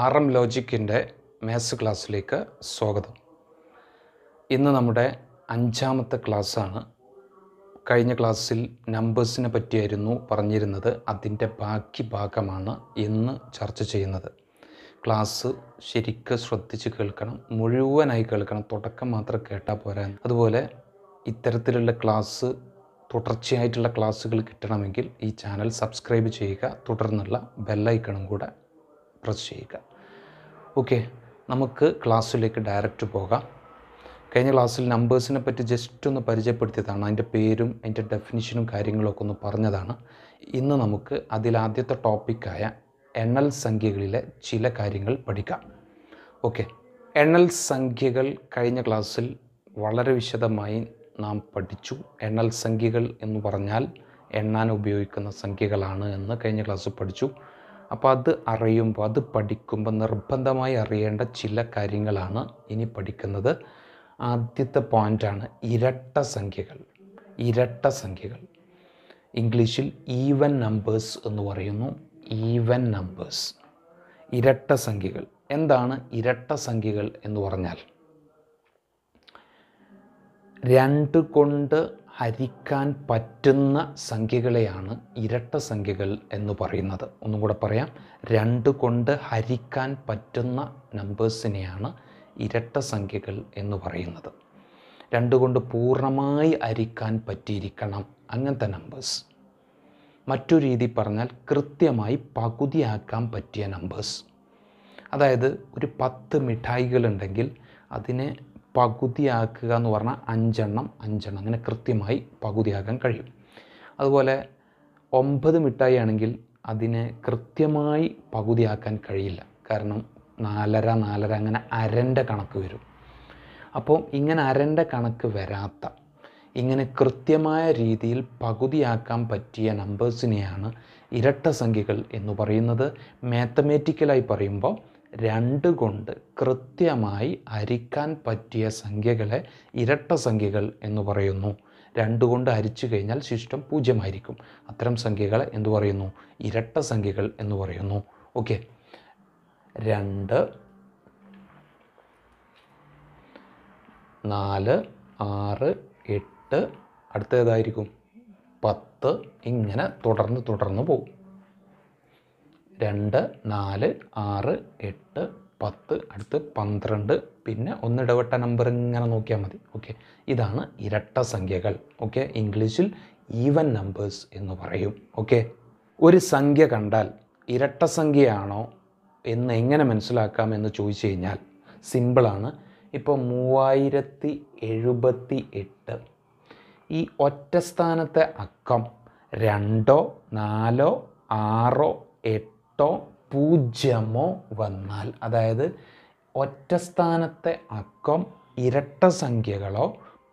R M ലോജിക്കിൻ്റെ maths ക്ലാസ്സിലേക്ക് സ്വാഗതം ഇന്ന് നമ്മുടെ അഞ്ചാമത്തെ ക്ലാസ്സാണ് കഴിഞ്ഞ ക്ലാസ്സിൽ നമ്പേഴ്സിനെ പറ്റിയായിരുന്നു പറഞ്ഞിരുന്നത് അതിൻ്റെ ബാക്കി ഭാഗമാണ് ഇന്ന് ചർച്ച ചെയ്യുന്നത് ക്ലാസ് ശരിക്കും ശ്രദ്ധിച്ച് കേൾക്കണം മുഴുവനായി കേൾക്കണം തുടക്കം മാത്രം കേട്ടാൽ പോരാ അതുപോലെ ഇത്തരത്തിലുള്ള ക്ലാസ് തുടർച്ചയായിട്ടുള്ള ക്ലാസ്സുകൾ കിട്ടണമെങ്കിൽ ഈ ചാനൽ സബ്സ്ക്രൈബ് ചെയ്യുക തുടർന്നുള്ള ബെല്ലൈക്കണും കൂടെ പ്രസ് ചെയ്യുക ഓക്കെ നമുക്ക് ക്ലാസ്സിലേക്ക് ഡയറക്റ്റ് പോകാം കഴിഞ്ഞ ക്ലാസ്സിൽ നമ്പേഴ്സിനെ പറ്റി ജസ്റ്റ് ഒന്ന് പരിചയപ്പെടുത്തിയതാണ് അതിൻ്റെ പേരും അതിൻ്റെ ഡെഫിനിഷനും കാര്യങ്ങളൊക്കെ ഒന്ന് പറഞ്ഞതാണ് ഇന്ന് നമുക്ക് അതിലാദ്യത്തെ ടോപ്പിക്കായ എണ്ണൽ സംഖ്യകളിലെ ചില കാര്യങ്ങൾ പഠിക്കാം ഓക്കെ എണ്ണൽ സംഖ്യകൾ കഴിഞ്ഞ ക്ലാസ്സിൽ വളരെ വിശദമായി നാം പഠിച്ചു എണ്ണൽ സംഖ്യകൾ എന്ന് പറഞ്ഞാൽ എണ്ണാൻ ഉപയോഗിക്കുന്ന സംഖ്യകളാണ് എന്ന് കഴിഞ്ഞ ക്ലാസ്സിൽ പഠിച്ചു അപ്പോൾ അത് അറിയുമ്പോൾ അത് പഠിക്കുമ്പോൾ നിർബന്ധമായി അറിയേണ്ട ചില കാര്യങ്ങളാണ് ഇനി പഠിക്കുന്നത് ആദ്യത്തെ പോയിൻ്റാണ് ഇരട്ട സംഖ്യകൾ ഇരട്ട സംഖ്യകൾ ഇംഗ്ലീഷിൽ ഈവൻ നമ്പേഴ്സ് എന്ന് പറയുന്നു ഈവൻ നമ്പേഴ്സ് ഇരട്ട സംഖ്യകൾ എന്താണ് ഇരട്ട സംഖ്യകൾ എന്ന് പറഞ്ഞാൽ രണ്ട് കൊണ്ട് ഹരിക്കാൻ പറ്റുന്ന സംഖ്യകളെയാണ് ഇരട്ട സംഖ്യകൾ എന്ന് പറയുന്നത് ഒന്നും കൂടെ പറയാം രണ്ട് കൊണ്ട് ഹരിക്കാൻ പറ്റുന്ന നമ്പേഴ്സിനെയാണ് ഇരട്ട സംഖ്യകൾ എന്ന് പറയുന്നത് രണ്ട് കൊണ്ട് പൂർണ്ണമായി ഹരിക്കാൻ പറ്റിയിരിക്കണം അങ്ങനത്തെ നമ്പേഴ്സ് മറ്റു രീതി പറഞ്ഞാൽ കൃത്യമായി പകുതിയാക്കാൻ പറ്റിയ നമ്പേഴ്സ് അതായത് ഒരു പത്ത് മിഠായികളുണ്ടെങ്കിൽ അതിനെ പകുതിയാക്കുക എന്ന് പറഞ്ഞാൽ അഞ്ചെണ്ണം അഞ്ചെണ്ണം അങ്ങനെ കൃത്യമായി പകുതിയാക്കാൻ കഴിയും അതുപോലെ ഒമ്പത് മിഠായി ആണെങ്കിൽ അതിനെ കൃത്യമായി പകുതിയാക്കാൻ കഴിയില്ല കാരണം നാലര നാലര അങ്ങനെ അരൻ്റെ കണക്ക് വരും അപ്പോൾ ഇങ്ങനെ അരൻ്റെ കണക്ക് വരാത്ത ഇങ്ങനെ കൃത്യമായ രീതിയിൽ പകുതിയാക്കാൻ പറ്റിയ നമ്പേഴ്സിനെയാണ് ഇരട്ട സംഖ്യകൾ എന്ന് പറയുന്നത് മാത്തമാറ്റിക്കലായി പറയുമ്പോൾ രണ്ട് കൊണ്ട് കൃത്യമായി ഹരിക്കാൻ പറ്റിയ സംഖ്യകളെ ഇരട്ട സംഖ്യകൾ എന്ന് പറയുന്നു രണ്ട് കൊണ്ട് ഹരിച്ചു കഴിഞ്ഞാൽ ശിഷ്ടം പൂജ്യമായിരിക്കും അത്തരം സംഖ്യകളെ എന്ന് പറയുന്നു ഇരട്ട സംഖ്യകൾ എന്ന് പറയുന്നു ഓക്കെ രണ്ട് നാല് ആറ് എട്ട് അടുത്തേതായിരിക്കും പത്ത് ഇങ്ങനെ തുടർന്ന് തുടർന്ന് പോകും രണ്ട് നാല് ആറ് എട്ട് പത്ത് അടുത്ത് പന്ത്രണ്ട് പിന്നെ ഒന്നിടവട്ട നമ്പർ ഇങ്ങനെ നോക്കിയാൽ മതി ഓക്കെ ഇതാണ് ഇരട്ട സംഖ്യകൾ ഓക്കെ ഇംഗ്ലീഷിൽ ഈവൻ നമ്പേഴ്സ് എന്ന് പറയും ഓക്കെ ഒരു സംഖ്യ കണ്ടാൽ ഇരട്ട സംഖ്യയാണോ എന്ന് എങ്ങനെ മനസ്സിലാക്കാം എന്ന് ചോദിച്ചു കഴിഞ്ഞാൽ സിമ്പിളാണ് ഇപ്പോൾ മൂവായിരത്തി എഴുപത്തി എട്ട് ഈ ഒറ്റ സ്ഥാനത്തെ അക്കം രണ്ടോ നാലോ ആറോ എട്ടോ അട്ടോ പൂജ്യമോ വന്നാൽ അതായത് ഒറ്റ സ്ഥാനത്തെ അക്കം ഇരട്ട സംഖ്യകളോ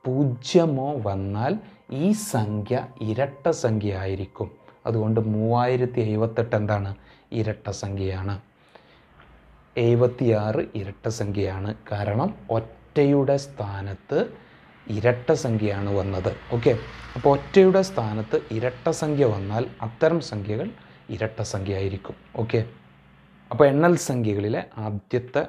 പൂജ്യമോ വന്നാൽ ഈ സംഖ്യ ഇരട്ട സംഖ്യ ആയിരിക്കും അതുകൊണ്ട് മൂവായിരത്തി എഴുപത്തെട്ട് എന്താണ് ഇരട്ട സംഖ്യയാണ് എഴുപത്തിയാറ് ഇരട്ട സംഖ്യയാണ് കാരണം ഒറ്റയുടെ സ്ഥാനത്ത് ഇരട്ട സംഖ്യയാണ് വന്നത് ഓക്കെ അപ്പോൾ ഒറ്റയുടെ സ്ഥാനത്ത് ഇരട്ട സംഖ്യ വന്നാൽ അത്തരം സംഖ്യകൾ ഇരട്ട സംഖ്യ ആയിരിക്കും ഓക്കെ അപ്പോൾ എണ്ണൽ സംഖ്യകളിലെ ആദ്യത്തെ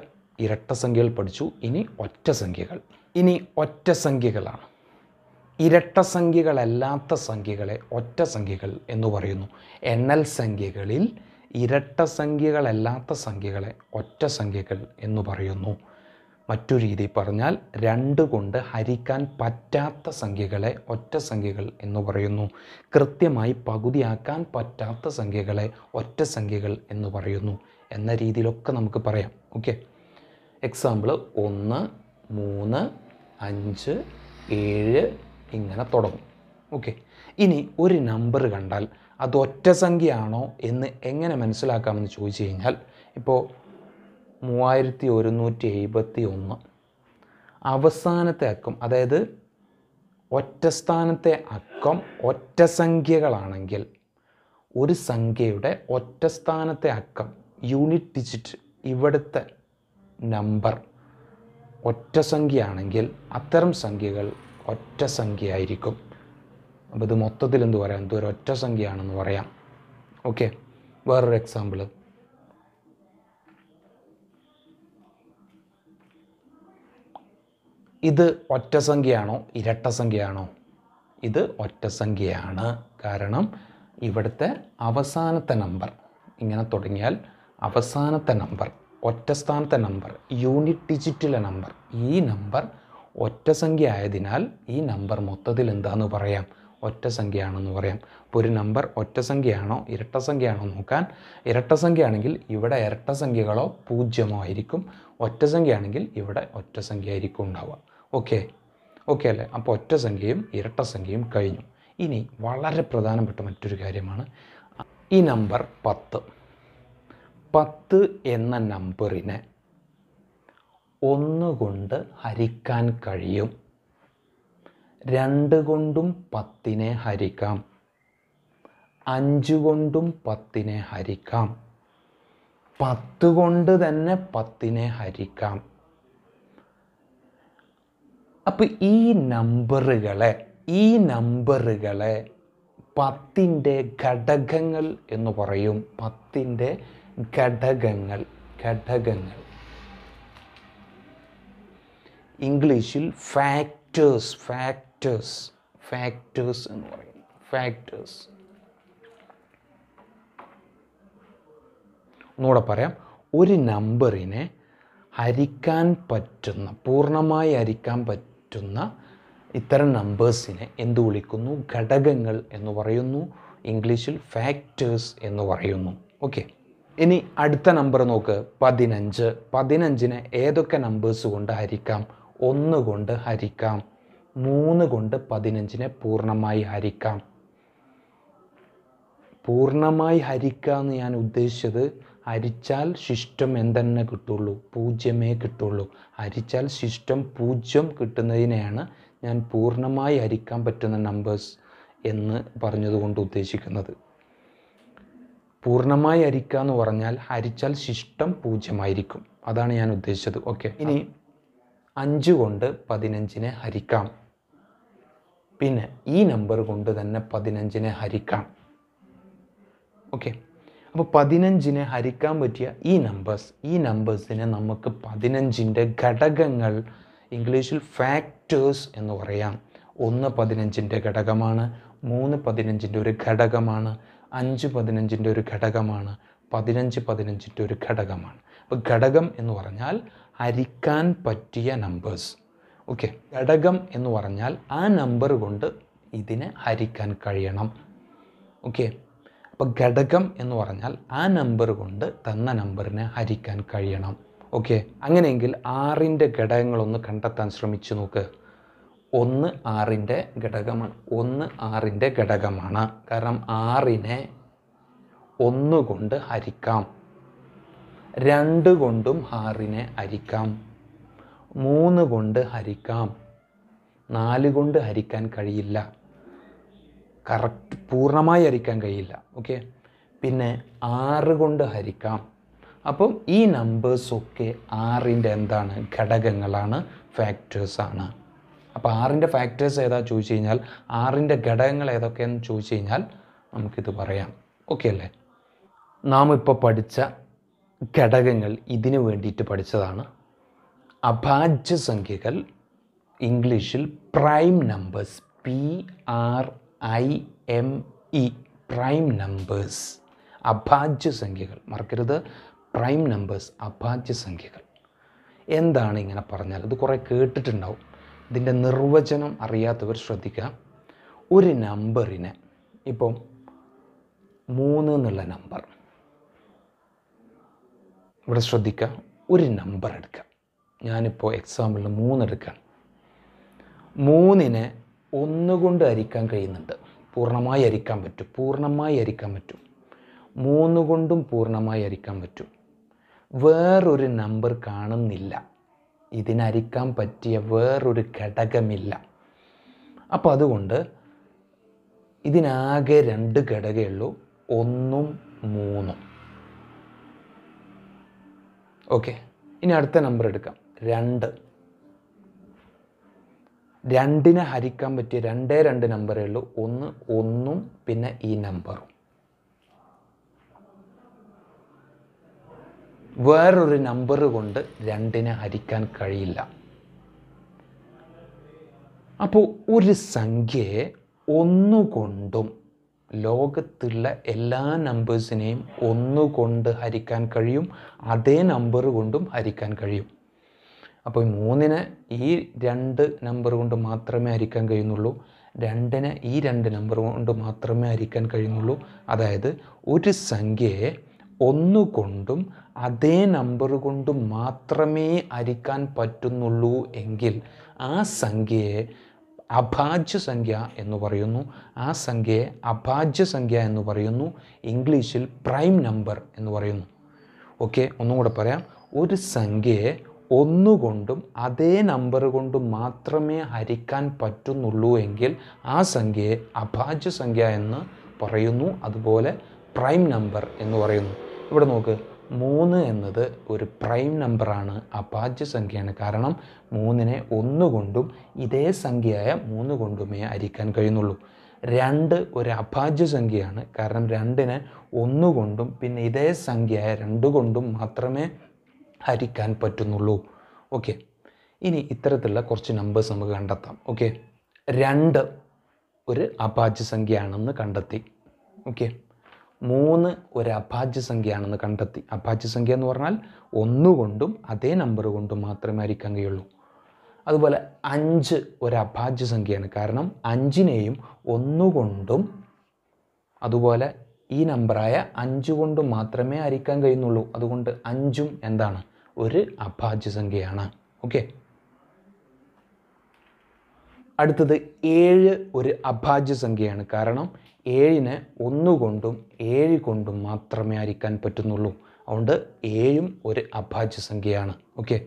ഇരട്ട സംഖ്യകൾ പഠിച്ചു ഇനി ഒറ്റ സംഖ്യകൾ ഇനി ഒറ്റ സംഖ്യകളാണ് ഇരട്ട സംഖ്യകളല്ലാത്ത സംഖ്യകളെ ഒറ്റ സംഖ്യകൾ എന്ന് പറയുന്നു എണ്ണൽ സംഖ്യകളിൽ ഇരട്ട സംഖ്യകളല്ലാത്ത സംഖ്യകളെ ഒറ്റ സംഖ്യകൾ എന്ന് പറയുന്നു മറ്റു രീതിയിൽ പറഞ്ഞാൽ രണ്ട് കൊണ്ട് ഹരിക്കാൻ പറ്റാത്ത സംഖ്യകളെ ഒറ്റ സംഖ്യകൾ എന്ന് പറയുന്നു കൃത്യമായി പകുതിയാക്കാൻ പറ്റാത്ത സംഖ്യകളെ ഒറ്റ സംഖ്യകൾ എന്ന് പറയുന്നു എന്ന രീതിയിലൊക്കെ നമുക്ക് പറയാം ഓക്കെ എക്സാമ്പിൾ ഒന്ന് മൂന്ന് അഞ്ച് ഏഴ് ഇങ്ങനെ തുടങ്ങും ഓക്കെ ഇനി ഒരു നമ്പർ കണ്ടാൽ അത് ഒറ്റ സംഖ്യയാണോ എന്ന് എങ്ങനെ മനസ്സിലാക്കാമെന്ന് ചോദിച്ചു കഴിഞ്ഞാൽ ഇപ്പോൾ മൂവായിരത്തി ഒരുന്നൂറ്റി എഴുപത്തി ഒന്ന് അവസാനത്തെ അക്കം അതായത് ഒറ്റ സ്ഥാനത്തെ അക്കം ഒറ്റ സംഖ്യകളാണെങ്കിൽ ഒരു സംഖ്യയുടെ ഒറ്റ സ്ഥാനത്തെ അക്കം യൂണിറ്റ് ഡിജിറ്റ് ഇവിടുത്തെ നമ്പർ ഒറ്റ സംഖ്യയാണെങ്കിൽ അത്തരം സംഖ്യകൾ ഒറ്റ സംഖ്യയായിരിക്കും അപ്പോൾ ഇത് മൊത്തത്തിൽ എന്ത് പറയാം ഒരു ഒറ്റ സംഖ്യയാണെന്ന് പറയാം ഓക്കെ വേറൊരു എക്സാമ്പിൾ ഇത് ഒറ്റ സംഖ്യയാണോ ഇരട്ട സംഖ്യയാണോ ഇത് ഒറ്റ സംഖ്യയാണ് കാരണം ഇവിടുത്തെ അവസാനത്തെ നമ്പർ ഇങ്ങനെ തുടങ്ങിയാൽ അവസാനത്തെ നമ്പർ ഒറ്റ സ്ഥാനത്തെ നമ്പർ യൂണിറ്റ് ഡിജിറ്റിലെ നമ്പർ ഈ നമ്പർ ഒറ്റ സംഖ്യ ആയതിനാൽ ഈ നമ്പർ മൊത്തത്തിൽ എന്താന്ന് പറയാം ഒറ്റ സംഖ്യയാണെന്ന് പറയാം അപ്പോൾ ഒരു നമ്പർ ഒറ്റ സംഖ്യയാണോ ഇരട്ട സംഖ്യയാണോ നോക്കാൻ ഇരട്ട സംഖ്യയാണെങ്കിൽ ഇവിടെ ഇരട്ട സംഖ്യകളോ പൂജ്യമോ ആയിരിക്കും ഒറ്റ സംഖ്യയാണെങ്കിൽ ഇവിടെ ഒറ്റ സംഖ്യ ആയിരിക്കും ഉണ്ടാവുക ഓക്കെ ഓക്കെ അല്ലേ അപ്പോൾ ഒറ്റ സംഖ്യയും ഇരട്ട സംഖ്യയും കഴിഞ്ഞു ഇനി വളരെ പ്രധാനപ്പെട്ട മറ്റൊരു കാര്യമാണ് ഈ നമ്പർ പത്ത് പത്ത് എന്ന നമ്പറിനെ ഒന്നുകൊണ്ട് ഹരിക്കാൻ കഴിയും രണ്ട് കൊണ്ടും പത്തിനെ ഹരിക്കാം അഞ്ച് കൊണ്ടും പത്തിനെ ഹരിക്കാം പത്ത് കൊണ്ട് തന്നെ പത്തിനെ ഹരിക്കാം അപ്പോൾ ഈ നമ്പറുകളെ ഈ നമ്പറുകളെ പത്തിൻ്റെ ഘടകങ്ങൾ എന്ന് പറയും പത്തിൻ്റെ ഘടകങ്ങൾ ഘടകങ്ങൾ ഇംഗ്ലീഷിൽ ഫാക്ടേഴ്സ് ഫാക്ടേഴ്സ് ഫാക്ടേഴ്സ് എന്ന് പറയും ഫാക്ടേഴ്സ് ഒന്നുകൂടെ പറയാം ഒരു നമ്പറിനെ ഹരിക്കാൻ പറ്റുന്ന പൂർണ്ണമായി ഹരിക്കാൻ പറ്റുന്ന പറ്റുന്ന ഇത്തരം നമ്പേഴ്സിനെ എന്തു വിളിക്കുന്നു ഘടകങ്ങൾ എന്ന് പറയുന്നു ഇംഗ്ലീഷിൽ ഫാക്ടേഴ്സ് എന്ന് പറയുന്നു ഓക്കെ ഇനി അടുത്ത നമ്പർ നോക്ക് പതിനഞ്ച് പതിനഞ്ചിനെ ഏതൊക്കെ നമ്പേഴ്സ് കൊണ്ട് ഹരിക്കാം ഒന്ന് കൊണ്ട് ഹരിക്കാം മൂന്ന് കൊണ്ട് പതിനഞ്ചിനെ പൂർണ്ണമായി ഹരിക്കാം പൂർണ്ണമായി ഹരിക്കുക എന്ന് ഞാൻ ഉദ്ദേശിച്ചത് ഹരിച്ചാൽ ശിഷ്ടം എന്തെന്നെ കിട്ടുള്ളൂ പൂജ്യമേ കിട്ടുള്ളൂ ഹരിച്ചാൽ ശിഷ്ടം പൂജ്യം കിട്ടുന്നതിനെയാണ് ഞാൻ പൂർണ്ണമായി ഹരിക്കാൻ പറ്റുന്ന നമ്പേഴ്സ് എന്ന് പറഞ്ഞതുകൊണ്ട് ഉദ്ദേശിക്കുന്നത് പൂർണ്ണമായി ഹരിക്കുക എന്ന് പറഞ്ഞാൽ ഹരിച്ചാൽ ശിഷ്ടം പൂജ്യമായിരിക്കും അതാണ് ഞാൻ ഉദ്ദേശിച്ചത് ഓക്കെ ഇനി അഞ്ച് കൊണ്ട് പതിനഞ്ചിനെ ഹരിക്കാം പിന്നെ ഈ നമ്പർ കൊണ്ട് തന്നെ പതിനഞ്ചിനെ ഹരിക്കാം ഓക്കെ അപ്പോൾ പതിനഞ്ചിനെ ഹരിക്കാൻ പറ്റിയ ഈ നമ്പേഴ്സ് ഈ നമ്പേഴ്സിനെ നമുക്ക് പതിനഞ്ചിൻ്റെ ഘടകങ്ങൾ ഇംഗ്ലീഷിൽ ഫാക്ടേഴ്സ് എന്ന് പറയാം ഒന്ന് പതിനഞ്ചിൻ്റെ ഘടകമാണ് മൂന്ന് പതിനഞ്ചിൻ്റെ ഒരു ഘടകമാണ് അഞ്ച് പതിനഞ്ചിൻ്റെ ഒരു ഘടകമാണ് പതിനഞ്ച് പതിനഞ്ചിൻ്റെ ഒരു ഘടകമാണ് അപ്പോൾ ഘടകം എന്ന് പറഞ്ഞാൽ ഹരിക്കാൻ പറ്റിയ നമ്പേഴ്സ് ഓക്കെ ഘടകം എന്ന് പറഞ്ഞാൽ ആ നമ്പർ കൊണ്ട് ഇതിനെ ഹരിക്കാൻ കഴിയണം ഓക്കെ അപ്പോൾ ഘടകം എന്ന് പറഞ്ഞാൽ ആ നമ്പർ കൊണ്ട് തന്ന നമ്പറിനെ ഹരിക്കാൻ കഴിയണം ഓക്കെ അങ്ങനെയെങ്കിൽ ആറിൻ്റെ ഘടകങ്ങളൊന്ന് കണ്ടെത്താൻ ശ്രമിച്ചു നോക്ക് ഒന്ന് ആറിൻ്റെ ഘടകമാണ് ഒന്ന് ആറിൻ്റെ ഘടകമാണ് കാരണം ആറിനെ കൊണ്ട് ഹരിക്കാം രണ്ട് കൊണ്ടും ആറിനെ ഹരിക്കാം മൂന്ന് കൊണ്ട് ഹരിക്കാം നാല് കൊണ്ട് ഹരിക്കാൻ കഴിയില്ല കറക്റ്റ് പൂർണ്ണമായി ഹരിക്കാൻ കഴിയില്ല ഓക്കെ പിന്നെ ആറ് കൊണ്ട് ഹരിക്കാം അപ്പം ഈ നമ്പേഴ്സൊക്കെ ആറിൻ്റെ എന്താണ് ഘടകങ്ങളാണ് ഫാക്ടേഴ്സാണ് അപ്പോൾ ആറിൻ്റെ ഫാക്ടേഴ്സ് ഏതാ ചോദിച്ചു കഴിഞ്ഞാൽ ആറിൻ്റെ ഘടകങ്ങൾ ഏതൊക്കെയെന്ന് ചോദിച്ചു കഴിഞ്ഞാൽ നമുക്കിത് പറയാം ഓക്കെ അല്ലേ നാം ഇപ്പോൾ പഠിച്ച ഘടകങ്ങൾ ഇതിനു വേണ്ടിയിട്ട് പഠിച്ചതാണ് അഭാജ്യ സംഖ്യകൾ ഇംഗ്ലീഷിൽ prime numbers P R I M E e, prime numbers അഭാജ്യ സംഖ്യകൾ മറക്കരുത് പ്രൈം നമ്പേഴ്സ് അഭാജ്യ സംഖ്യകൾ എന്താണ് ഇങ്ങനെ പറഞ്ഞാൽ അത് കുറേ കേട്ടിട്ടുണ്ടാവും ഇതിൻ്റെ നിർവചനം അറിയാത്തവർ ശ്രദ്ധിക്കുക ഒരു നമ്പറിന് ഇപ്പം മൂന്ന് എന്നുള്ള നമ്പർ ഇവിടെ ശ്രദ്ധിക്കുക ഒരു നമ്പർ എടുക്കുക ഞാനിപ്പോൾ എക്സാമ്പിളിൽ മൂന്നെടുക്കാം മൂന്നിന് ഒന്നുകൊണ്ട് അരിക്കാൻ കഴിയുന്നുണ്ട് പൂർണ്ണമായി അരിക്കാൻ പറ്റും പൂർണ്ണമായി അരിക്കാൻ പറ്റും മൂന്ന് കൊണ്ടും പൂർണ്ണമായി അരിക്കാൻ പറ്റും വേറൊരു നമ്പർ കാണുന്നില്ല ഇതിനരിക്കാൻ പറ്റിയ വേറൊരു ഘടകമില്ല അപ്പോൾ അതുകൊണ്ട് ഇതിനാകെ രണ്ട് ഘടകമുള്ളൂ ഉള്ളൂ ഒന്നും മൂന്നും ഓക്കെ ഇനി അടുത്ത നമ്പർ എടുക്കാം രണ്ട് രണ്ടിനെ ഹരിക്കാൻ പറ്റിയ രണ്ടേ രണ്ട് നമ്പറേ ഉള്ളൂ ഒന്ന് ഒന്നും പിന്നെ ഈ നമ്പറും വേറൊരു നമ്പർ കൊണ്ട് രണ്ടിനെ ഹരിക്കാൻ കഴിയില്ല അപ്പോൾ ഒരു സംഖ്യയെ ഒന്നുകൊണ്ടും ലോകത്തുള്ള എല്ലാ നമ്പേഴ്സിനെയും ഒന്നുകൊണ്ട് ഹരിക്കാൻ കഴിയും അതേ നമ്പർ കൊണ്ടും ഹരിക്കാൻ കഴിയും അപ്പോൾ ഈ മൂന്നിനെ ഈ രണ്ട് നമ്പർ കൊണ്ട് മാത്രമേ ഹരിക്കാൻ കഴിയുന്നുള്ളൂ രണ്ടിന് ഈ രണ്ട് നമ്പർ കൊണ്ട് മാത്രമേ ഹരിക്കാൻ കഴിയുന്നുള്ളൂ അതായത് ഒരു സംഖ്യയെ ഒന്നുകൊണ്ടും അതേ നമ്പർ കൊണ്ട് മാത്രമേ ഹരിക്കാൻ പറ്റുന്നുള്ളൂ എങ്കിൽ ആ സംഖ്യയെ അഭാജ്യ സംഖ്യ എന്ന് പറയുന്നു ആ സംഖ്യയെ അഭാജ്യ സംഖ്യ എന്ന് പറയുന്നു ഇംഗ്ലീഷിൽ പ്രൈം നമ്പർ എന്ന് പറയുന്നു ഓക്കെ ഒന്നും കൂടെ പറയാം ഒരു സംഖ്യയെ ഒന്നുകൊണ്ടും അതേ നമ്പർ കൊണ്ട് മാത്രമേ ഹരിക്കാൻ പറ്റുന്നുള്ളൂ എങ്കിൽ ആ സംഖ്യയെ അഭാജ്യ സംഖ്യ എന്ന് പറയുന്നു അതുപോലെ പ്രൈം നമ്പർ എന്ന് പറയുന്നു ഇവിടെ നോക്ക് മൂന്ന് എന്നത് ഒരു പ്രൈം നമ്പറാണ് അഭാജ്യ സംഖ്യയാണ് കാരണം മൂന്നിനെ ഒന്നുകൊണ്ടും ഇതേ സംഖ്യയായ മൂന്ന് കൊണ്ടുമേ ഹരിക്കാൻ കഴിയുന്നുള്ളൂ രണ്ട് ഒരു അഭാജ്യ സംഖ്യയാണ് കാരണം രണ്ടിനെ ഒന്നുകൊണ്ടും പിന്നെ ഇതേ സംഖ്യയായ രണ്ട് കൊണ്ടും മാത്രമേ ഹരിക്കാൻ പറ്റുന്നുള്ളൂ ഓക്കെ ഇനി ഇത്തരത്തിലുള്ള കുറച്ച് നമ്പേഴ്സ് നമുക്ക് കണ്ടെത്താം ഓക്കെ രണ്ട് ഒരു അഭാജ്യ സംഖ്യയാണെന്ന് കണ്ടെത്തി ഓക്കെ മൂന്ന് ഒരു അഭാജ്യ സംഖ്യയാണെന്ന് കണ്ടെത്തി അഭാജ്യ സംഖ്യ എന്ന് പറഞ്ഞാൽ ഒന്നുകൊണ്ടും അതേ നമ്പർ കൊണ്ടും മാത്രമേ അരിക്കാൻ കഴിയുള്ളൂ അതുപോലെ അഞ്ച് ഒരു അഭാജ്യ സംഖ്യയാണ് കാരണം അഞ്ചിനെയും ഒന്നുകൊണ്ടും അതുപോലെ ഈ നമ്പറായ അഞ്ചു കൊണ്ട് മാത്രമേ ഹരിക്കാൻ കഴിയുന്നുള്ളൂ അതുകൊണ്ട് അഞ്ചും എന്താണ് ഒരു അഭാജ്യ സംഖ്യയാണ് ഓക്കെ അടുത്തത് ഏഴ് ഒരു അഭാജ്യ സംഖ്യയാണ് കാരണം ഏഴിന് ഒന്നുകൊണ്ടും ഏഴ് കൊണ്ടും മാത്രമേ ഹരിക്കാൻ പറ്റുന്നുള്ളൂ അതുകൊണ്ട് ഏഴും ഒരു അഭാജ്യ സംഖ്യയാണ് ഓക്കെ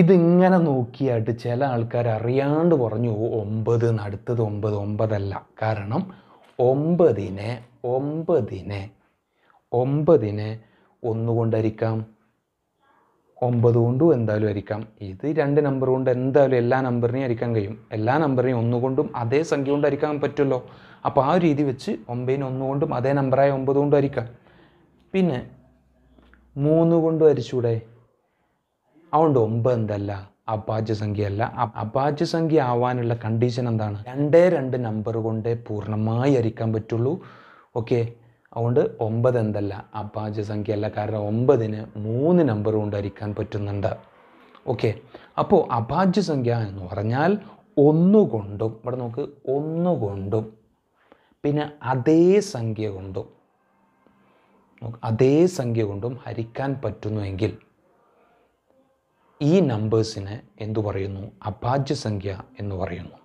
ഇതിങ്ങനെ നോക്കിയായിട്ട് ചില ആൾക്കാർ അറിയാണ്ട് പറഞ്ഞു ഒമ്പത് അടുത്തത് ഒമ്പത് ഒമ്പതല്ല കാരണം ഒമ്പതിനെ ഒമ്പതിനെ ഒമ്പതിനെ ഒന്നുകൊണ്ട് ഹരിക്കാം ഒമ്പത് കൊണ്ടും എന്തായാലും ഹരിക്കാം ഇത് രണ്ട് നമ്പർ കൊണ്ട് എന്തായാലും എല്ലാ നമ്പറിനെയും ഹരിക്കാൻ കഴിയും എല്ലാ നമ്പറിനെയും ഒന്നുകൊണ്ടും അതേ സംഖ്യ കൊണ്ട് ഹരിക്കാൻ പറ്റുമല്ലോ അപ്പോൾ ആ രീതി വെച്ച് ഒമ്പതിന് ഒന്നുകൊണ്ടും അതേ നമ്പറായ ഒമ്പത് കൊണ്ട് ഹരിക്കാം പിന്നെ മൂന്ന് കൊണ്ട് ഹരിച്ചൂടെ അതുകൊണ്ട് ഒമ്പത് എന്തല്ല അപാജ്യ സംഖ്യയല്ല സംഖ്യ ആവാനുള്ള കണ്ടീഷൻ എന്താണ് രണ്ടേ രണ്ട് നമ്പർ കൊണ്ട് പൂർണ്ണമായി ഹരിക്കാൻ പറ്റുള്ളൂ ഓക്കെ അതുകൊണ്ട് ഒമ്പത് എന്തല്ല അപാജ്യ കാരണം ഒമ്പതിന് മൂന്ന് നമ്പർ കൊണ്ട് അരിക്കാൻ പറ്റുന്നുണ്ട് ഓക്കെ അപ്പോൾ അപാജ്യ സംഖ്യ എന്ന് പറഞ്ഞാൽ ഒന്നുകൊണ്ടും ഇവിടെ നോക്ക് ഒന്നുകൊണ്ടും പിന്നെ അതേ സംഖ്യ കൊണ്ടും അതേ സംഖ്യ കൊണ്ടും ഹരിക്കാൻ പറ്റുന്നുവെങ്കിൽ ഈ നമ്പേഴ്സിനെ എന്തു പറയുന്നു അഭാജ്യ സംഖ്യ എന്ന് പറയുന്നു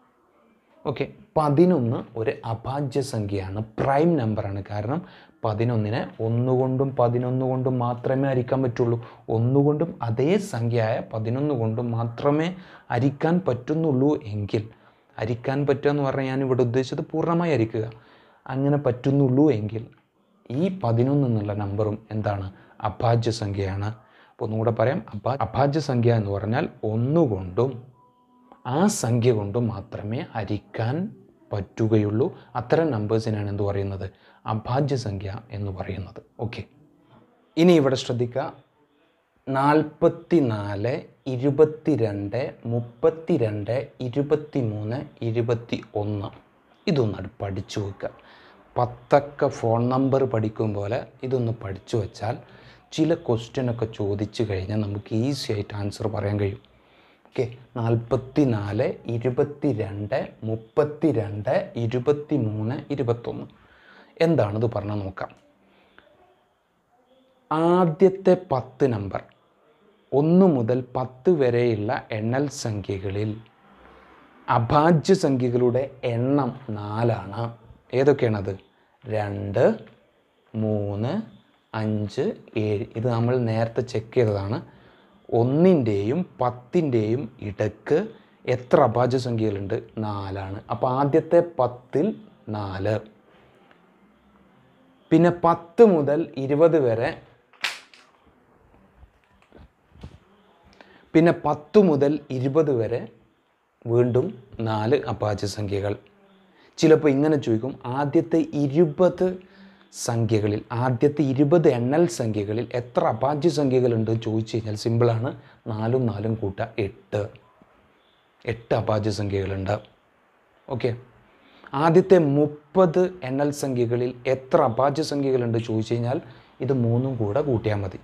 ഓക്കെ പതിനൊന്ന് ഒരു അഭാജ്യ സംഖ്യയാണ് പ്രൈം നമ്പറാണ് കാരണം പതിനൊന്നിനെ ഒന്നുകൊണ്ടും പതിനൊന്ന് കൊണ്ടും മാത്രമേ അരിക്കാൻ പറ്റുള്ളൂ ഒന്നുകൊണ്ടും അതേ സംഖ്യയായ പതിനൊന്ന് കൊണ്ടും മാത്രമേ അരിക്കാൻ പറ്റുന്നുള്ളൂ എങ്കിൽ അരിക്കാൻ പറ്റുക എന്ന് പറഞ്ഞാൽ ഞാൻ ഇവിടെ ഉദ്ദേശിച്ചത് പൂർണ്ണമായി അരിക്കുക അങ്ങനെ പറ്റുന്നുള്ളൂ എങ്കിൽ ഈ പതിനൊന്ന് എന്നുള്ള നമ്പറും എന്താണ് അഭാജ്യ സംഖ്യയാണ് അപ്പോൾ ഒന്നുകൂടെ പറയാം അപ്പം അഭാജ്യ സംഖ്യ എന്ന് പറഞ്ഞാൽ ഒന്നുകൊണ്ടും ആ സംഖ്യ കൊണ്ടും മാത്രമേ ഹരിക്കാൻ പറ്റുകയുള്ളൂ അത്തരം നമ്പേഴ്സിനാണ് എന്ത് പറയുന്നത് അഭാജ്യ സംഖ്യ എന്ന് പറയുന്നത് ഓക്കെ ഇനി ഇവിടെ ശ്രദ്ധിക്കുക നാൽപ്പത്തി നാല് രണ്ട് മുപ്പത്തി രണ്ട് ഇരുപത്തി ഒന്ന് ഇതൊന്ന് പഠിച്ചു വയ്ക്കുക പത്തൊക്കെ ഫോൺ നമ്പർ പഠിക്കും പോലെ ഇതൊന്ന് പഠിച്ചു വച്ചാൽ ചില ക്വസ്റ്റ്യനൊക്കെ ചോദിച്ചു കഴിഞ്ഞാൽ നമുക്ക് ഈസി ആയിട്ട് ആൻസർ പറയാൻ കഴിയും ഓക്കെ നാൽപ്പത്തി നാല് ഇരുപത്തി രണ്ട് മുപ്പത്തി രണ്ട് ഇരുപത്തി മൂന്ന് ഇരുപത്തൊന്ന് എന്താണത് പറഞ്ഞാൽ നോക്കാം ആദ്യത്തെ പത്ത് നമ്പർ ഒന്ന് മുതൽ പത്ത് വരെയുള്ള എണ്ണൽ സംഖ്യകളിൽ അഭാജ്യ സംഖ്യകളുടെ എണ്ണം നാലാണ് ഏതൊക്കെയാണത് രണ്ട് മൂന്ന് അഞ്ച് ഏഴ് ഇത് നമ്മൾ നേരത്തെ ചെക്ക് ചെയ്തതാണ് ഒന്നിൻ്റെയും പത്തിൻ്റെയും ഇടക്ക് എത്ര അഭാജ്യ നാലാണ് അപ്പോൾ ആദ്യത്തെ പത്തിൽ നാല് പിന്നെ പത്ത് മുതൽ ഇരുപത് വരെ പിന്നെ പത്ത് മുതൽ ഇരുപത് വരെ വീണ്ടും നാല് അപാചസംഖ്യകൾ സംഖ്യകൾ ചിലപ്പോൾ ഇങ്ങനെ ചോദിക്കും ആദ്യത്തെ ഇരുപത് സംഖ്യകളിൽ ആദ്യത്തെ ഇരുപത് എണ്ണൽ സംഖ്യകളിൽ എത്ര അപാജ്യ സംഖ്യകളുണ്ട് ചോദിച്ചു കഴിഞ്ഞാൽ സിമ്പിളാണ് നാലും നാലും കൂട്ട എട്ട് എട്ട് അപാജ്യ സംഖ്യകളുണ്ട് ഓക്കെ ആദ്യത്തെ മുപ്പത് എണ്ണൽ സംഖ്യകളിൽ എത്ര അപാജ്യ സംഖ്യകളുണ്ട് ചോദിച്ചു കഴിഞ്ഞാൽ ഇത് മൂന്നും കൂടെ കൂട്ടിയാൽ മതി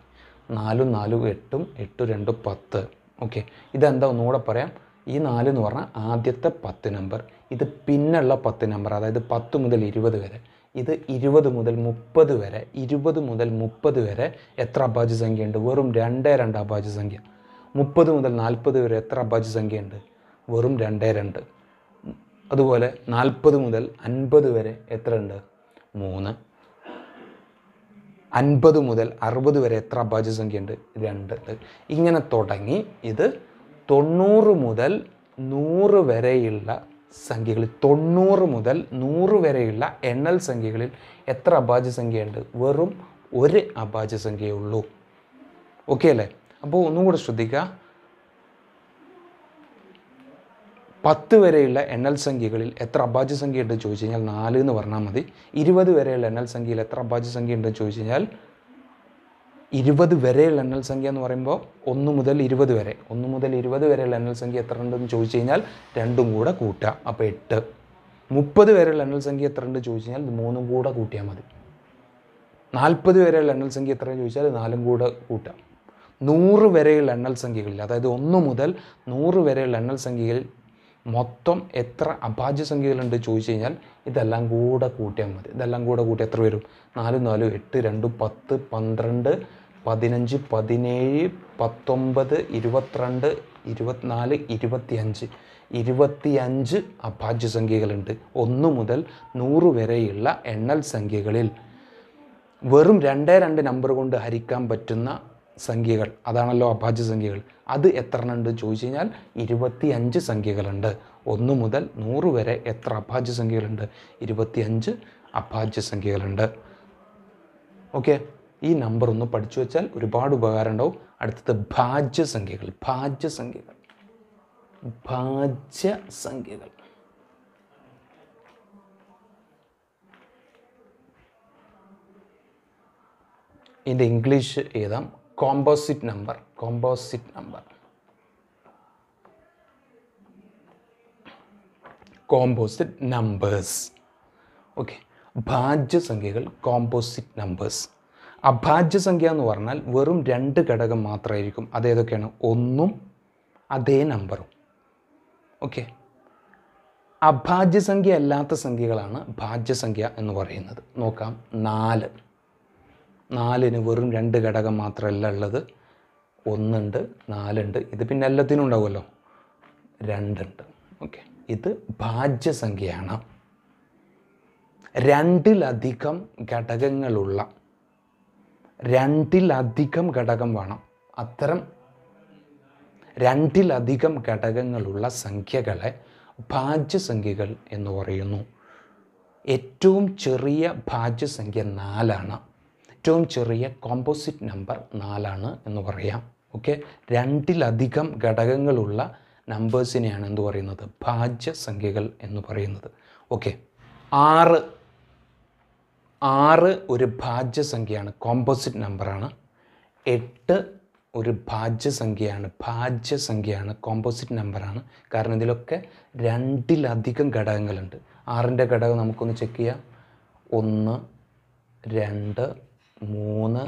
നാലും നാലും എട്ടും എട്ടും രണ്ടും പത്ത് ഓക്കെ ഇതെന്താ ഒന്നുകൂടെ പറയാം ഈ നാല് എന്ന് പറഞ്ഞാൽ ആദ്യത്തെ പത്ത് നമ്പർ ഇത് പിന്നുള്ള പത്ത് നമ്പർ അതായത് പത്ത് മുതൽ ഇരുപത് വരെ ഇത് ഇരുപത് മുതൽ മുപ്പത് വരെ ഇരുപത് മുതൽ മുപ്പത് വരെ എത്ര അബാജ് സംഖ്യയുണ്ട് വെറും രണ്ടേ രണ്ട് അബാജ് സംഖ്യ മുപ്പത് മുതൽ നാൽപ്പത് വരെ എത്ര അബാജ് സംഖ്യയുണ്ട് വെറും രണ്ടേ രണ്ട് അതുപോലെ നാൽപ്പത് മുതൽ അൻപത് വരെ എത്ര ഉണ്ട് മൂന്ന് അൻപത് മുതൽ അറുപത് വരെ എത്ര അബാജ് സംഖ്യയുണ്ട് രണ്ട് ഇങ്ങനെ തുടങ്ങി ഇത് തൊണ്ണൂറ് മുതൽ നൂറ് വരെയുള്ള സംഖ്യകളിൽ തൊണ്ണൂറ് മുതൽ നൂറ് വരെയുള്ള എണ്ണൽ സംഖ്യകളിൽ എത്ര അഭാജ്യ സംഖ്യയുണ്ട് വെറും ഒരു അഭാജ്യ സംഖ്യയേ ഉള്ളൂ ഓക്കെ അല്ലേ അപ്പോൾ ഒന്നും കൂടെ ശ്രദ്ധിക്കുക പത്ത് വരെയുള്ള എണ്ണൽ സംഖ്യകളിൽ എത്ര അഭാജ്യ സംഖ്യ ഉണ്ടെന്ന് ചോദിച്ചു കഴിഞ്ഞാൽ നാല് എന്ന് പറഞ്ഞാൽ മതി ഇരുപത് വരെയുള്ള എണ്ണൽ സംഖ്യയിൽ എത്ര അഭാജ്യ സംഖ്യ ഉണ്ടെന്ന് ചോദിച്ചു കഴിഞ്ഞാൽ ഇരുപത് വരെയുള്ള എണ്ണൽ സംഖ്യ എന്ന് പറയുമ്പോൾ ഒന്ന് മുതൽ ഇരുപത് വരെ ഒന്ന് മുതൽ ഇരുപത് വരെയുള്ള എണ്ണൽ സംഖ്യ എത്ര ഉണ്ടെന്ന് ചോദിച്ചു കഴിഞ്ഞാൽ രണ്ടും കൂടെ കൂട്ടുക അപ്പോൾ എട്ട് മുപ്പത് വരെയുള്ള എണ്ണൽ സംഖ്യ എത്ര ഉണ്ടെന്ന് ചോദിച്ചു കഴിഞ്ഞാൽ മൂന്നും കൂടെ കൂട്ടിയാൽ മതി നാൽപ്പത് വരെയുള്ള എണ്ണൽ സംഖ്യ എത്രയെന്ന് ചോദിച്ചാൽ നാലും കൂടെ കൂട്ടാം നൂറ് വരെയുള്ള എണ്ണൽ സംഖ്യകളിൽ അതായത് ഒന്ന് മുതൽ നൂറ് വരെയുള്ള എണ്ണൽ സംഖ്യകളിൽ മൊത്തം എത്ര അഭാജ്യ സംഖ്യകളുണ്ട് ചോദിച്ചു കഴിഞ്ഞാൽ ഇതെല്ലാം കൂടെ കൂട്ടിയാൽ മതി ഇതെല്ലാം കൂടെ കൂട്ടി എത്ര വരും നാല് നാല് എട്ട് രണ്ടും പത്ത് പന്ത്രണ്ട് പതിനഞ്ച് പതിനേഴ് പത്തൊമ്പത് ഇരുപത്തിരണ്ട് ഇരുപത്തിനാല് ഇരുപത്തി ഇരുപത്തിയഞ്ച് ഇരുപത്തിയഞ്ച് അഭാജ്യ സംഖ്യകളുണ്ട് ഒന്ന് മുതൽ നൂറ് വരെയുള്ള എണ്ണൽ സംഖ്യകളിൽ വെറും രണ്ടേ രണ്ട് നമ്പർ കൊണ്ട് ഹരിക്കാൻ പറ്റുന്ന സംഖ്യകൾ അതാണല്ലോ അഭാജ്യ സംഖ്യകൾ അത് എത്ര ഉണ്ട് ചോദിച്ചു കഴിഞ്ഞാൽ ഇരുപത്തിയഞ്ച് സംഖ്യകളുണ്ട് ഒന്ന് മുതൽ നൂറ് വരെ എത്ര അഭാജ്യ സംഖ്യകളുണ്ട് ഇരുപത്തിയഞ്ച് അഭാജ്യ സംഖ്യകളുണ്ട് ഓക്കെ ഈ നമ്പർ ഒന്ന് പഠിച്ചു വെച്ചാൽ ഒരുപാട് ഉപകാരം ഉണ്ടാവും അടുത്തത് ഭാജ്യസംഖ്യകൾ ഭാജ്യസംഖ്യകൾ ഭാജ്യസംഖ്യകൾ ഇതിൻ്റെ ഇംഗ്ലീഷ് ഏതാം composite number composite number composite numbers okay ഭാജ്യസംഖ്യകൾ കോമ്പോസിറ്റ് നമ്പേഴ്സ് അഭാജ്യസംഖ്യ എന്ന് പറഞ്ഞാൽ വെറും രണ്ട് ഘടകം മാത്രമായിരിക്കും അതേതൊക്കെയാണ് ഒന്നും അതേ നമ്പറും ഓക്കെ അഭാജ്യസംഖ്യ അല്ലാത്ത സംഖ്യകളാണ് ഭാജ്യസംഖ്യ എന്ന് പറയുന്നത് നോക്കാം നാല് നാലിന് വെറും രണ്ട് ഘടകം മാത്രമല്ല ഉള്ളത് ഒന്നുണ്ട് നാലുണ്ട് ഇത് പിന്നെ എല്ലാത്തിനും ഉണ്ടാവുമല്ലോ രണ്ടുണ്ട് ഓക്കെ ഇത് ഭാജ്യസംഖ്യയാണ് രണ്ടിലധികം ഘടകങ്ങളുള്ള രണ്ടിലധികം ഘടകം വേണം അത്തരം രണ്ടിലധികം ഘടകങ്ങളുള്ള സംഖ്യകളെ ഭാജ്യസംഖ്യകൾ എന്ന് പറയുന്നു ഏറ്റവും ചെറിയ ഭാജ്യസംഖ്യ നാലാണ് ഏറ്റവും ചെറിയ കോമ്പോസിറ്റ് നമ്പർ നാലാണ് എന്ന് പറയാം ഓക്കെ രണ്ടിലധികം ഘടകങ്ങളുള്ള നമ്പേഴ്സിനെയാണ് എന്ത് പറയുന്നത് ഭാജ്യസംഖ്യകൾ എന്ന് പറയുന്നത് ഓക്കെ ആറ് ആറ് ഒരു ഭാജ്യസംഖ്യയാണ് കോമ്പോസിറ്റ് നമ്പറാണ് എട്ട് ഒരു ഭാജ്യസംഖ്യയാണ് ഭാജ്യസംഖ്യയാണ് കോമ്പോസിറ്റ് നമ്പറാണ് കാരണം ഇതിലൊക്കെ രണ്ടിലധികം ഘടകങ്ങളുണ്ട് ആറിൻ്റെ ഘടകം നമുക്കൊന്ന് ചെക്ക് ചെയ്യാം ഒന്ന് രണ്ട് മൂന്ന്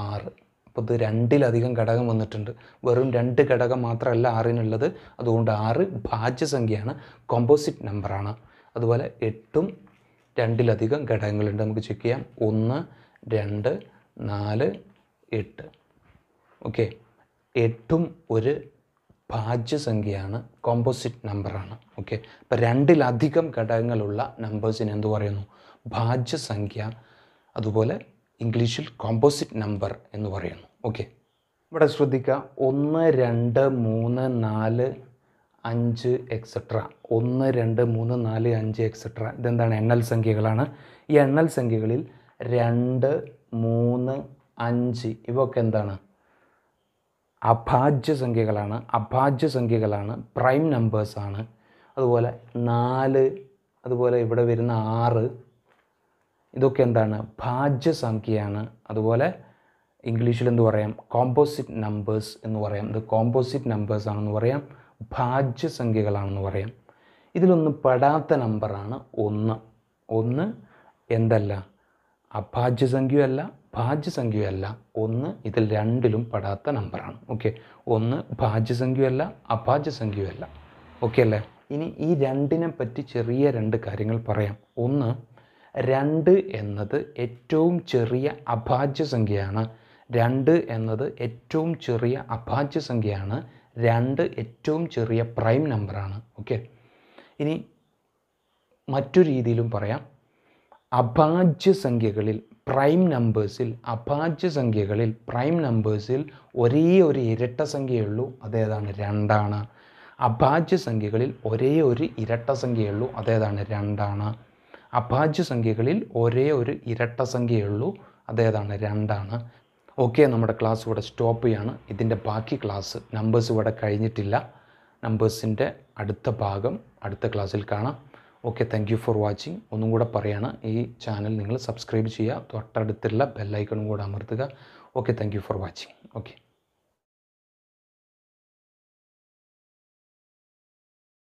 ആറ് അപ്പോൾ ഇത് രണ്ടിലധികം ഘടകം വന്നിട്ടുണ്ട് വെറും രണ്ട് ഘടകം മാത്രമല്ല ആറിനുള്ളത് അതുകൊണ്ട് ആറ് ഭാജ്യസംഖ്യയാണ് കോമ്പോസിറ്റ് നമ്പറാണ് അതുപോലെ എട്ടും രണ്ടിലധികം ഘടകങ്ങളുണ്ട് നമുക്ക് ചെക്ക് ചെയ്യാം ഒന്ന് രണ്ട് നാല് എട്ട് ഓക്കെ എട്ടും ഒരു ഭാജ്യസംഖ്യയാണ് കോമ്പോസിറ്റ് നമ്പറാണ് ഓക്കെ അപ്പോൾ രണ്ടിലധികം ഘടകങ്ങളുള്ള നമ്പേഴ്സിന് എന്ത് പറയുന്നു ഭാജ്യസംഖ്യ അതുപോലെ ഇംഗ്ലീഷിൽ കോമ്പോസിറ്റ് നമ്പർ എന്ന് പറയുന്നു ഓക്കെ ഇവിടെ ശ്രദ്ധിക്കുക ഒന്ന് രണ്ട് മൂന്ന് നാല് അഞ്ച് എക്സെട്ര ഒന്ന് രണ്ട് മൂന്ന് നാല് അഞ്ച് എക്സെട്ര ഇതെന്താണ് എണ്ണൽ സംഖ്യകളാണ് ഈ എണ്ണൽ സംഖ്യകളിൽ രണ്ട് മൂന്ന് അഞ്ച് ഇവയൊക്കെ എന്താണ് അഭാജ്യ സംഖ്യകളാണ് അഭാജ്യ സംഖ്യകളാണ് പ്രൈം നമ്പേഴ്സാണ് അതുപോലെ നാല് അതുപോലെ ഇവിടെ വരുന്ന ആറ് ഇതൊക്കെ എന്താണ് ഭാജ്യ സംഖ്യയാണ് അതുപോലെ ഇംഗ്ലീഷിൽ എന്ത് പറയാം കോമ്പോസിറ്റ് നമ്പേഴ്സ് എന്ന് പറയാം ഇത് കോമ്പോസിറ്റ് നമ്പേഴ്സ് ആണെന്ന് പറയാം ഭാജ്യസംഖ്യകളാണെന്ന് പറയാം ഇതിലൊന്ന് പെടാത്ത നമ്പറാണ് ഒന്ന് ഒന്ന് എന്തല്ല അഭാജ്യസംഖ്യയല്ല ഭാജ്യസംഖ്യയല്ല ഒന്ന് ഇതിൽ രണ്ടിലും പെടാത്ത നമ്പറാണ് ഓക്കെ ഒന്ന് ഭാജ്യസംഖ്യയല്ല അഭാജ്യസംഖ്യയല്ല ഓക്കെ അല്ലേ ഇനി ഈ രണ്ടിനെ പറ്റി ചെറിയ രണ്ട് കാര്യങ്ങൾ പറയാം ഒന്ന് രണ്ട് എന്നത് ഏറ്റവും ചെറിയ അഭാജ്യസംഖ്യയാണ് രണ്ട് എന്നത് ഏറ്റവും ചെറിയ അഭാജ്യസംഖ്യയാണ് രണ്ട് ഏറ്റവും ചെറിയ പ്രൈം നമ്പറാണ് ഓക്കെ ഇനി മറ്റു രീതിയിലും പറയാം അഭാജ്യ സംഖ്യകളിൽ പ്രൈം നമ്പേഴ്സിൽ അഭാജ്യ സംഖ്യകളിൽ പ്രൈം നമ്പേഴ്സിൽ ഒരേ ഒരു ഇരട്ട സംഖ്യയുള്ളൂ അതേതാണ് രണ്ടാണ് അഭാജ്യ സംഖ്യകളിൽ ഒരേ ഒരു ഇരട്ട സംഖ്യയുള്ളൂ അതേതാണ് രണ്ടാണ് അഭാജ്യ സംഖ്യകളിൽ ഒരേ ഒരു ഇരട്ട സംഖ്യയുള്ളൂ അതേതാണ് രണ്ടാണ് ഓക്കെ നമ്മുടെ ക്ലാസ് ഇവിടെ സ്റ്റോപ്പ് ചെയ്യാണ് ഇതിൻ്റെ ബാക്കി ക്ലാസ് നമ്പേഴ്സ് ഇവിടെ കഴിഞ്ഞിട്ടില്ല നമ്പേഴ്സിൻ്റെ അടുത്ത ഭാഗം അടുത്ത ക്ലാസ്സിൽ കാണാം okay thank you for watching ഒന്നും കൂടെ പറയുകയാണ് ഈ ചാനൽ നിങ്ങൾ സബ്സ്ക്രൈബ് ചെയ്യുക തൊട്ടടുത്തുള്ള ബെല്ലൈക്കണും കൂടെ അമർത്തുക okay thank you for watching okay